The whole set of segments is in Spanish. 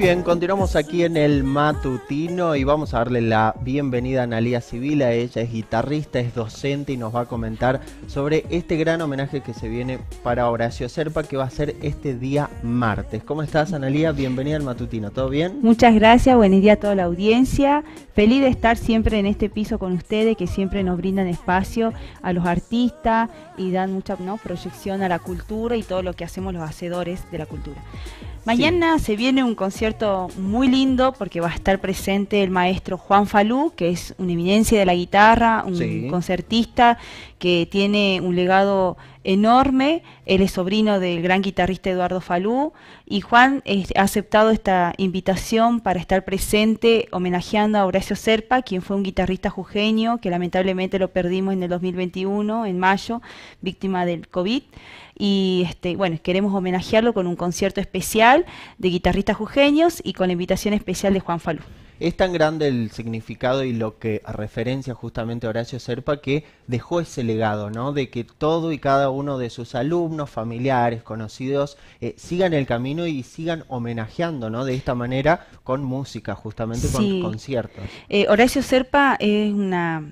bien, continuamos aquí en el matutino y vamos a darle la bienvenida a Analia Civila. Ella es guitarrista, es docente y nos va a comentar sobre este gran homenaje que se viene para Horacio Serpa que va a ser este día martes. ¿Cómo estás, Analia? Bienvenida al matutino. ¿Todo bien? Muchas gracias, buen día a toda la audiencia. Feliz de estar siempre en este piso con ustedes que siempre nos brindan espacio a los artistas y dan mucha proyección a la cultura y todo lo que hacemos los hacedores de la cultura. Mañana se viene un concierto muy lindo porque va a estar presente el maestro Juan Falú, que es una eminencia de la guitarra, un concertista que tiene un legado enorme. Él es sobrino del gran guitarrista Eduardo Falú y Juan eh, ha aceptado esta invitación para estar presente homenajeando a Horacio Serpa, quien fue un guitarrista jujeño que lamentablemente lo perdimos en el 2021, en mayo, víctima del COVID. Y este, bueno, queremos homenajearlo con un concierto especial de guitarristas jujeños y con la invitación especial de Juan Falú. Es tan grande el significado y lo que referencia justamente Horacio Serpa que dejó ese legado, ¿no? De que todo y cada uno de sus alumnos, familiares, conocidos, eh, sigan el camino y sigan homenajeando, ¿no? De esta manera con música, justamente con conciertos. Eh, Horacio Serpa es una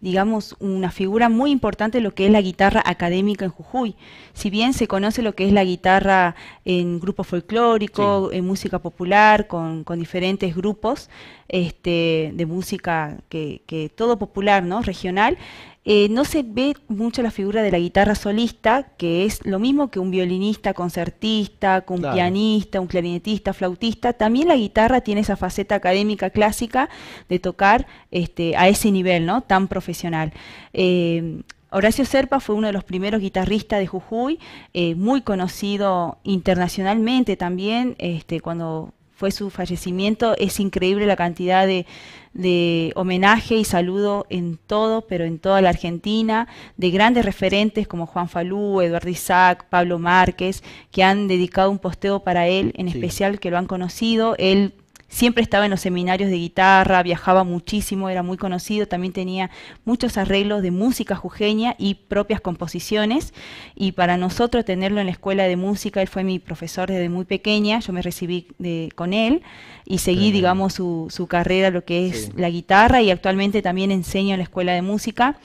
digamos, una figura muy importante lo que es la guitarra académica en Jujuy. Si bien se conoce lo que es la guitarra en grupo folclórico, en música popular, con, con, diferentes grupos este, de música que todo popular, ¿no? Regional, eh, no se ve mucho la figura de la guitarra solista, que es lo mismo que un violinista, concertista, un pianista, un clarinetista, flautista. También la guitarra tiene esa faceta académica clásica de tocar este, a ese nivel, ¿no? Tan profesional. Eh, Horacio Serpa fue uno de los primeros guitarristas de Jujuy, eh, muy conocido internacionalmente también, este, cuando fue su fallecimiento. Es increíble la cantidad de, de homenaje y saludo en todo, pero en toda la Argentina, de grandes referentes como Juan Falú, Eduardo Isaac, Pablo Márquez, que han dedicado un posteo para él, en especial que lo han conocido. Él Siempre estaba en los seminarios de guitarra, viajaba muchísimo, era muy conocido, también tenía muchos arreglos de música jujeña y propias composiciones. Y para nosotros tenerlo en la escuela de música, él fue mi profesor desde muy pequeña, yo me recibí con él y seguí, digamos, su, su, carrera, lo que es la guitarra y actualmente también enseño en la escuela de música.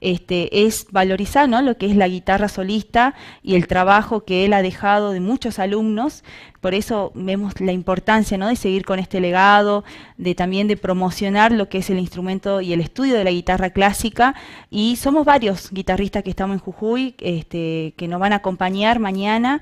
Este, es valorizar lo que es la guitarra solista y el trabajo que él ha dejado de muchos alumnos. Por eso vemos la importancia ¿no? de seguir con este legado, de también de promocionar lo que es el instrumento y el estudio de la guitarra clásica. Y somos varios guitarristas que estamos en Jujuy, este, que nos van a acompañar mañana.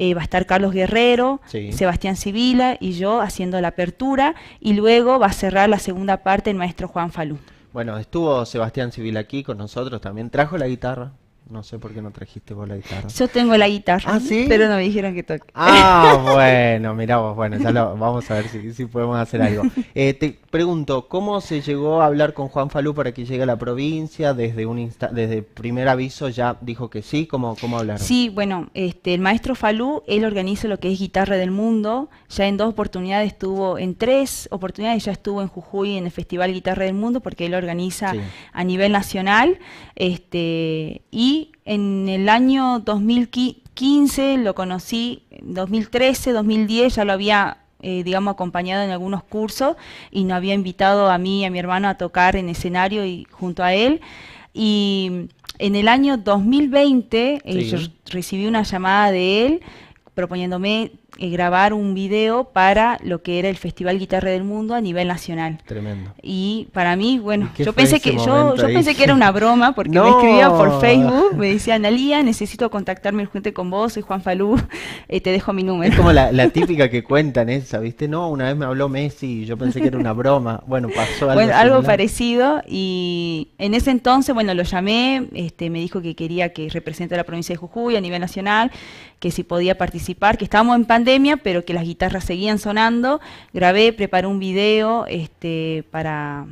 Eh, va a estar Carlos Guerrero, Sebastián Sibila y yo haciendo la apertura y luego va a cerrar la segunda parte el maestro Juan Falú. Bueno, estuvo Sebastián Civil aquí con nosotros también. Trajo la guitarra. No sé por qué no trajiste vos la guitarra. Yo tengo la guitarra, ah, pero no me dijeron que toque. Ah, bueno, mira vos, bueno, lo, vamos a ver si, podemos hacer algo. Eh, te pregunto, ¿cómo se llegó a hablar con Juan Falú para que llegue a la provincia? Desde un desde primer aviso ya dijo que sí, ¿cómo, cómo hablaron? Sí, bueno, este, el maestro Falú, él organiza lo que es Guitarra del Mundo, ya en dos oportunidades estuvo, en tres oportunidades ya estuvo en Jujuy en el Festival Guitarra del Mundo, porque él organiza a nivel nacional, este, y en el año 2015, lo conocí en 2013, 2010, ya lo había, eh, digamos, acompañado en algunos cursos y nos había invitado a mí y a mi hermano a tocar en escenario y junto a él. Y en el año 2020 eh, yo recibí una llamada de él proponiéndome eh, grabar un video para lo que era el Festival Guitarra del Mundo a nivel nacional. Tremendo. Y para mí, bueno, yo pensé que yo, pensé que era una broma porque me escribían por Facebook, me decía, Analía, necesito contactarme urgente con vos, soy Juan Falú, eh, te dejo mi número. Es como la, típica que cuentan esa, ¿viste? No, una vez me habló Messi y yo pensé que era una broma. Bueno, pasó algo. parecido y en ese entonces, bueno, lo llamé, este, me dijo que quería que represente la provincia de Jujuy a nivel nacional, que si podía participar, que estábamos en pandemia pero que las guitarras seguían sonando. Grabé, preparé un video este, para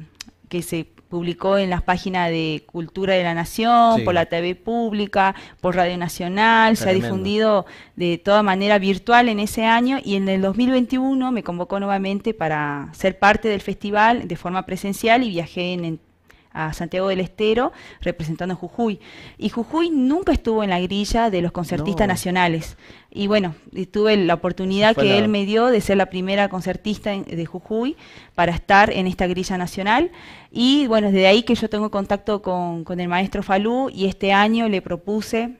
que se publicó en las páginas de Cultura de la Nación, por la TV Pública, por Radio Nacional, se ha difundido de toda manera virtual en ese año y en el 2021 me convocó nuevamente para ser parte del festival de forma presencial y viajé en a Santiago del Estero representando a Jujuy. Y Jujuy nunca estuvo en la grilla de los concertistas nacionales. Y bueno, tuve la oportunidad que él me dio de ser la primera concertista de Jujuy para estar en esta grilla nacional. Y bueno, desde ahí que yo tengo contacto con, con el maestro Falú y este año le propuse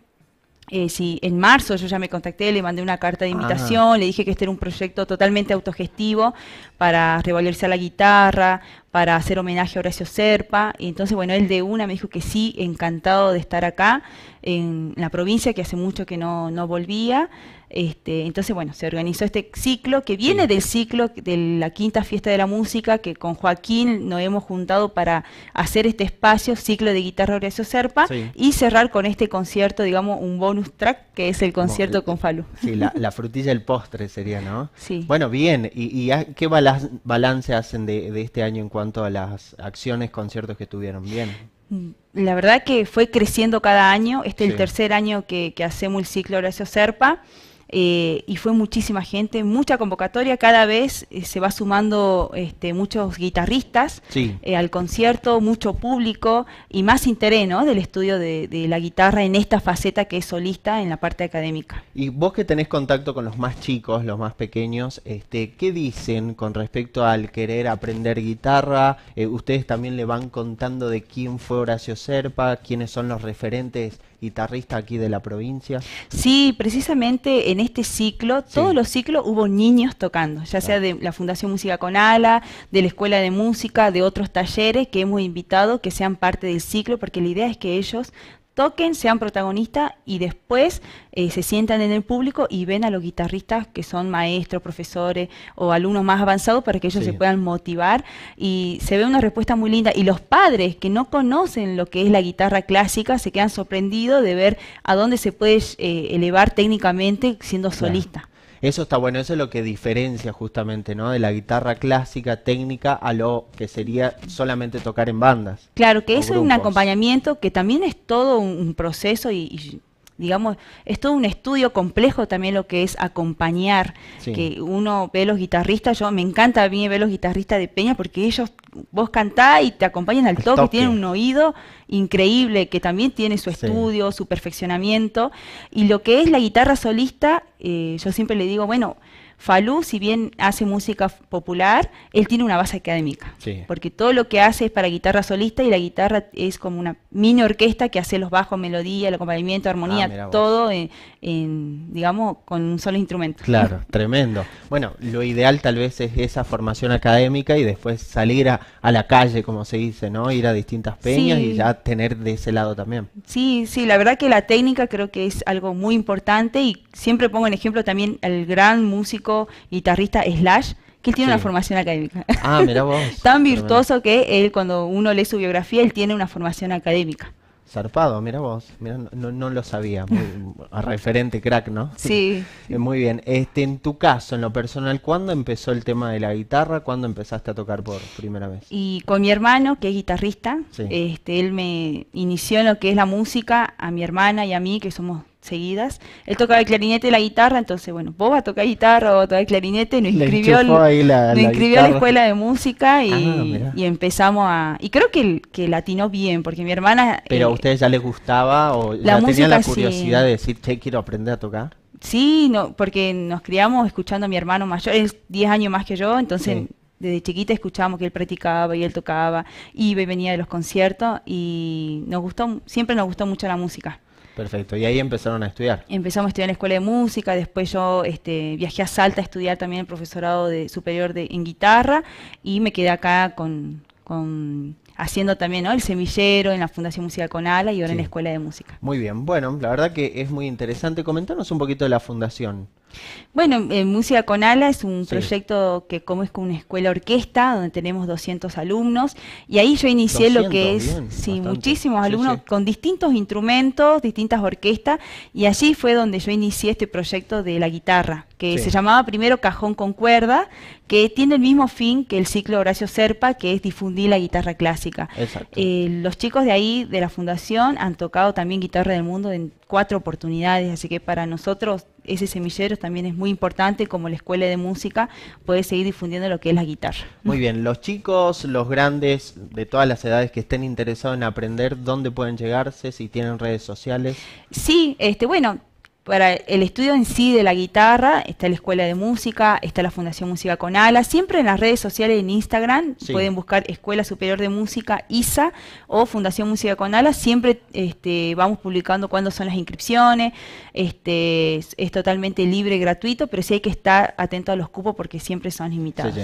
eh, sí, en marzo yo ya me contacté, le mandé una carta de ah. invitación, le dije que este era un proyecto totalmente autogestivo para a la guitarra, para hacer homenaje a Horacio Serpa. Y entonces, bueno, él de una me dijo que sí, encantado de estar acá en la provincia, que hace mucho que no, no volvía. Este, entonces, bueno, se organizó este ciclo que viene del ciclo de la quinta fiesta de la música, que con Joaquín nos hemos juntado para hacer este espacio, ciclo de guitarra Horacio Serpa, y cerrar con este concierto, digamos, un bonus track, que es el concierto con Falú. Sí, la, frutilla del postre sería, ¿no? Sí. Bueno, bien, ¿y, y qué balance hacen de, de este año en cuanto a las acciones, conciertos que tuvieron? Bien. Mm, la verdad que fue creciendo cada año. Este es el tercer año que, que hacemos el ciclo Horacio Serpa. Eh, y fue muchísima gente, mucha convocatoria, cada vez eh, se va sumando este, muchos guitarristas eh, al concierto, mucho público y más interés ¿no? del estudio de, la guitarra en esta faceta que es solista en la parte académica. Y vos que tenés contacto con los más chicos, los más pequeños, este, ¿qué dicen con respecto al querer aprender guitarra? ¿Ustedes también le van contando de quién fue Horacio Serpa, quiénes son los referentes guitarrista aquí de la provincia. Sí, precisamente en este ciclo, todos los ciclos hubo niños tocando, ya sea de la Fundación Música con Ala, de la Escuela de Música, de otros talleres que hemos invitado que sean parte del ciclo, porque la idea es que ellos toquen, sean protagonistas y después eh, se sientan en el público y ven a los guitarristas que son maestros, profesores o alumnos más avanzados para que ellos se puedan motivar y se ve una respuesta muy linda. Y los padres que no conocen lo que es la guitarra clásica se quedan sorprendidos de ver a dónde se puede eh, elevar técnicamente siendo solista. Eso está bueno, eso es lo que diferencia justamente, ¿no? De la guitarra clásica técnica a lo que sería solamente tocar en bandas. Claro, que eso es un acompañamiento que también es todo un, proceso y digamos, es todo un estudio complejo también lo que es acompañar, que uno ve los guitarristas, yo me encanta a mí ver los guitarristas de Peña porque ellos, vos cantás y te acompañan al toque, tienen un oído increíble que también tiene su estudio, su perfeccionamiento, y lo que es la guitarra solista, eh, yo siempre le digo, bueno, Falú, si bien hace música popular, él tiene una base académica, porque todo lo que hace es para guitarra solista y la guitarra es como una mini orquesta que hace los bajos, melodía, el acompañamiento, armonía, ah, todo digamos, con un solo instrumento. Claro, tremendo. Bueno, lo ideal tal vez es esa formación académica y después salir a, la calle, como se dice, ¿no? Ir a distintas peñas y ya tener de ese lado también. Sí, sí, la verdad que la técnica creo que es algo muy importante y siempre pongo en ejemplo también al gran músico guitarrista, slash, que tiene una formación académica. Ah, mira vos. Tan virtuoso que él, cuando uno lee su biografía, él tiene una formación académica. Zarpado, mira vos, no, lo sabía, a referente crack, ¿no? Sí. Eh, muy bien, este, en tu caso, en lo personal, ¿cuándo empezó el tema de la guitarra? ¿Cuándo empezaste a tocar por primera vez? Y con mi hermano, que es guitarrista, este, él me inició en lo que es la música, a mi hermana y a mí, que somos seguidas. Él tocaba el clarinete y la guitarra, entonces, bueno, vos a tocar guitarra o tocar el clarinete, nos inscribió, nos inscribió a la escuela de música ah, y, empezamos a... Y creo que, que latinó bien, porque mi hermana... ¿Pero a eh, ustedes ya les gustaba o la tenían la curiosidad de decir, che, quiero aprender a tocar? Sí, no, porque nos criamos escuchando a mi hermano mayor, él es 10 años más que yo, entonces... Desde chiquita escuchábamos que él practicaba y él tocaba, iba y venía de los conciertos y nos gustó, siempre nos gustó mucho la música. Perfecto, y ahí empezaron a estudiar. Empezamos a estudiar en la escuela de música, después yo este, viajé a Salta a estudiar también el profesorado de, superior de, en guitarra y me quedé acá con, haciendo también el semillero en la Fundación Musical Ala, y ahora en la Escuela de Música. Muy bien, bueno, la verdad que es muy interesante. Comentanos un poquito de la fundación. Bueno, eh, Música con Ala es un proyecto que como es con una escuela orquesta, donde tenemos 200 alumnos, y ahí yo inicié lo que es, sí, muchísimos alumnos con distintos instrumentos, distintas orquestas, y allí fue donde yo inicié este proyecto de la guitarra, que se llamaba primero Cajón con Cuerda, que tiene el mismo fin que el ciclo Horacio Serpa, que es difundir la guitarra clásica. Eh, los chicos de ahí, de la fundación, han tocado también Guitarra del Mundo en cuatro oportunidades, así que para nosotros ese semillero también es muy importante, como la escuela de música puede seguir difundiendo lo que es la guitarra. Muy bien, los chicos, los grandes, de todas las edades que estén interesados en aprender, ¿dónde pueden llegarse? Si tienen redes sociales. Sí, este, bueno, para el estudio en sí de la guitarra, está la Escuela de Música, está la Fundación Música con Ala, siempre en las redes sociales, en Instagram, pueden buscar Escuela Superior de Música, ISA o Fundación Música con Ala, siempre este, vamos publicando cuándo son las inscripciones, este, es, totalmente libre y gratuito, pero sí hay que estar atento a los cupos porque siempre son limitados.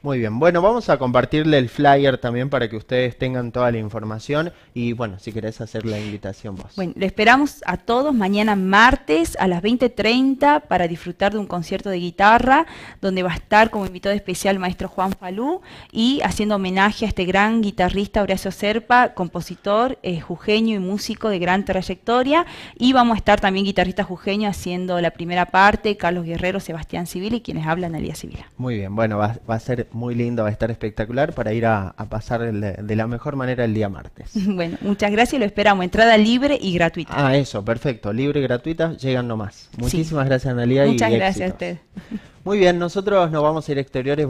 Muy bien, bueno, vamos a compartirle el flyer también para que ustedes tengan toda la información y bueno, si querés hacer la invitación vos. Bueno, le esperamos a todos mañana martes a las 20.30 para disfrutar de un concierto de guitarra donde va a estar como invitado especial maestro Juan Falú y haciendo homenaje a este gran guitarrista Horacio Serpa, compositor, eh, jujeño y músico de gran trayectoria y vamos a estar también guitarrista jujeño haciendo la primera parte, Carlos Guerrero, Sebastián Civil y quienes hablan Alía día civil. Muy bien, bueno, va a ser muy lindo, va a estar espectacular para ir a, pasar de la mejor manera el día martes. Bueno, muchas gracias lo esperamos. Entrada libre y gratuita. Ah, eso, perfecto. Libre y gratuita, llegan nomás. Muchísimas gracias, Analia. Muchas gracias a usted. Muy bien, nosotros nos vamos a ir exteriores.